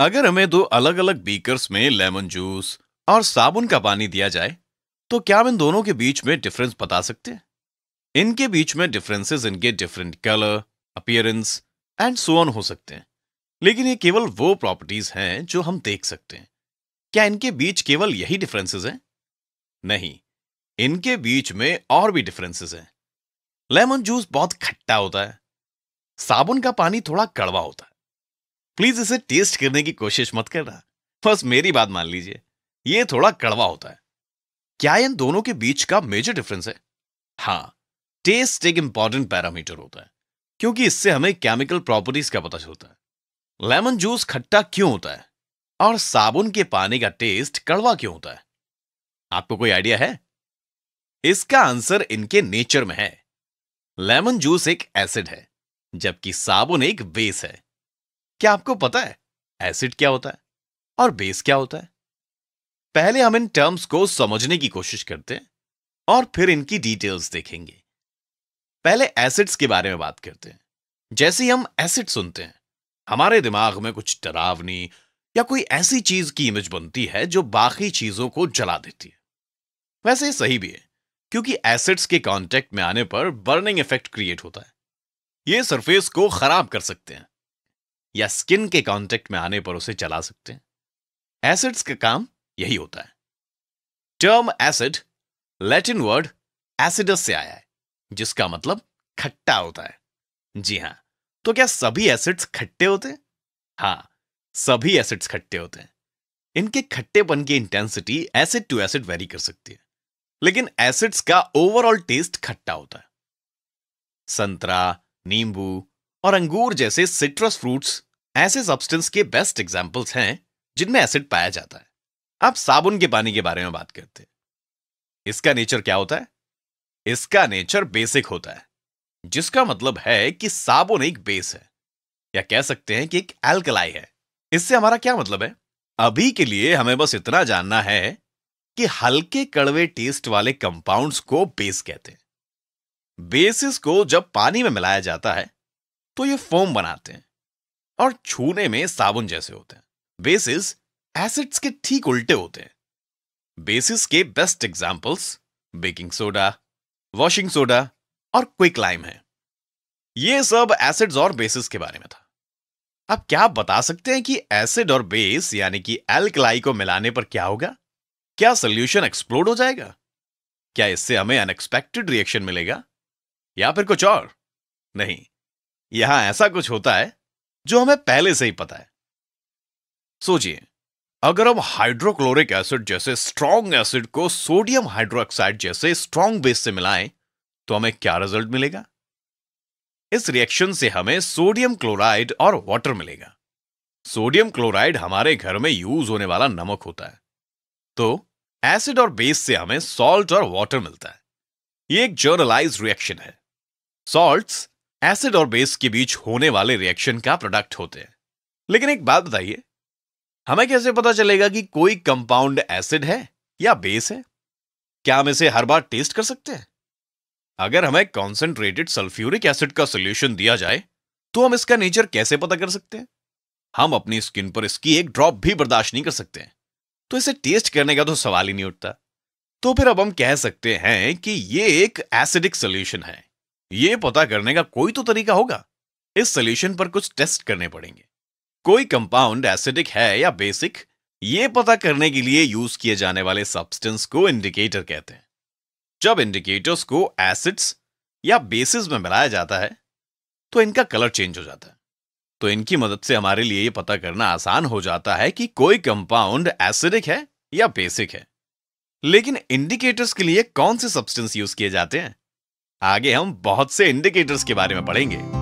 अगर हमें दो अलग अलग बीकर्स में लेमन जूस और साबुन का पानी दिया जाए तो क्या हम इन दोनों के बीच में डिफरेंस बता सकते हैं इनके बीच में डिफरेंसेस इनके different colour appearance and so on हो सकते हैं लेकिन ये केवल वो प्रॉपर्टीज हैं जो हम देख सकते हैं क्या इनके बीच केवल यही डिफरेंसेस हैं नहीं इनके बीच में और भी डिफरेंसेस हैं लेमन जूस बहुत खट्टा होता है साबुन का पानी थोड़ा कड़वा होता है प्लीज इसे टेस्ट करने की कोशिश मत करना बस मेरी बात मान लीजिए यह थोड़ा कड़वा होता है क्या इन दोनों के बीच का मेजर डिफरेंस है हाँ टेस्ट एक इंपॉर्टेंट पैरामीटर होता है क्योंकि इससे हमें केमिकल प्रॉपर्टीज का पता चलता है लेमन जूस खट्टा क्यों होता है और साबुन के पानी का टेस्ट कड़वा क्यों होता है आपको कोई आइडिया है इसका आंसर इनके नेचर में है लेमन जूस एक एसिड है जबकि साबुन एक बेस है क्या आपको पता है एसिड क्या होता है और बेस क्या होता है पहले हम इन टर्म्स को समझने की कोशिश करते हैं और फिर इनकी डिटेल्स देखेंगे पहले एसिड्स के बारे में बात करते हैं जैसे हम एसिड सुनते हैं हमारे दिमाग में कुछ डरावनी या कोई ऐसी चीज की इमेज बनती है जो बाकी चीजों को जला देती है वैसे सही भी है क्योंकि एसिड्स के कांटेक्ट में आने पर बर्निंग इफेक्ट क्रिएट होता है ये सरफेस को खराब कर सकते हैं या स्किन के कांटेक्ट में आने पर उसे चला सकते हैं एसिड्स का काम यही होता है term acid Latin word acidus से आया है जिसका मतलब खट्टा होता है जी हां तो क्या सभी एसिड्स खट्टे होते हैं हां सभी एसिड्स खट्टे होते हैं इनके खट्टेपन की intensity acid to acid vary कर सकती है लेकिन एसिड्स का ओवरऑल टेस्ट खट्टा होता है संतरा नींबू और अंगूर जैसे सिट्रस फ्रूट्स ऐसे सब्सटेंस के बेस्ट एग्जाम्पल्स हैं जिनमें एसिड पाया जाता है अब साबुन के पानी के बारे में बात करते हैं इसका नेचर क्या होता है इसका नेचर बेसिक होता है जिसका मतलब है कि साबुन एक बेस है या कह सकते हैं कि एक एल्कलाई है इससे हमारा क्या मतलब है अभी के लिए हमें बस इतना जानना है कि हल्के कड़वे टेस्ट वाले कंपाउंड्स को बेस कहते हैं बेसिस को जब पानी में मिलाया जाता है तो ये फोम बनाते हैं और छूने में साबुन जैसे होते हैं बेसिस एसिड्स के ठीक उल्टे होते हैं बेसिस के best examples baking soda washing soda और क्विक लाइम है ये सब एसिड्स और बेसिस के बारे में था अब क्या आप बता सकते हैं कि एसिड और बेस यानी कि एल्कलाई को मिलाने पर क्या होगा क्या सोल्यूशन एक्सप्लोड हो जाएगा क्या इससे हमें अनएक्सपेक्टेड रिएक्शन मिलेगा या फिर कुछ और नहीं यहां ऐसा कुछ होता है जो हमें पहले से ही पता है सोचिए अगर हम हाइड्रोक्लोरिक एसिड जैसे स्ट्रॉन्ग एसिड को सोडियम हाइड्रोक्साइड जैसे स्ट्रॉन्ग बेस से मिलाएं तो हमें क्या रिजल्ट मिलेगा इस रिएक्शन से हमें सोडियम क्लोराइड और वाटर मिलेगा सोडियम क्लोराइड हमारे घर में यूज होने वाला नमक होता है तो एसिड और बेस से हमें सॉल्ट और वाटर मिलता है ये एक जर्नलाइज रिएक्शन है सॉल्ट्स एसिड और बेस के बीच होने वाले रिएक्शन का प्रोडक्ट होते हैं लेकिन एक बात बताइए हमें कैसे पता चलेगा कि कोई कंपाउंड एसिड है या बेस है क्या हम इसे हर बार टेस्ट कर सकते हैं अगर हमें कॉन्सेंट्रेटेड सल्फ्यूरिक एसिड का सोल्यूशन दिया जाए तो हम इसका नेचर कैसे पता कर सकते हैं हम अपनी स्किन पर इसकी एक ड्रॉप भी बर्दाश्त नहीं कर सकते हैं तो इसे टेस्ट करने का तो सवाल ही नहीं उठता तो फिर अब हम कह सकते हैं कि यह एक एसिडिक सोल्यूशन है ये पता करने का कोई तो तरीका होगा इस सोल्यूशन पर कुछ टेस्ट करने पड़ेंगे कोई कंपाउंड एसिडिक है या बेसिक ये पता करने के लिए यूज किए जाने वाले सब्सटेंस को इंडिकेटर कहते हैं जब इंडिकेटर्स को एसिड्स या बेसिस में मिलाया जाता है तो इनका कलर चेंज हो जाता है तो इनकी मदद से हमारे लिए ये पता करना आसान हो जाता है कि कोई कंपाउंड एसिडिक है या बेसिक है लेकिन इंडिकेटर्स के लिए कौन से सब्सटेंस यूज किए जाते हैं आगे हम बहुत से इंडिकेटर्स के बारे में पढ़ेंगे